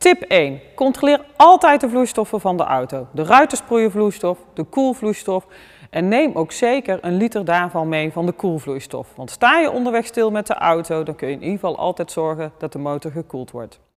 Tip 1. Controleer altijd de vloeistoffen van de auto. De ruitersproeienvloeistof, de koelvloeistof en neem ook zeker een liter daarvan mee van de koelvloeistof. Want sta je onderweg stil met de auto, dan kun je in ieder geval altijd zorgen dat de motor gekoeld wordt.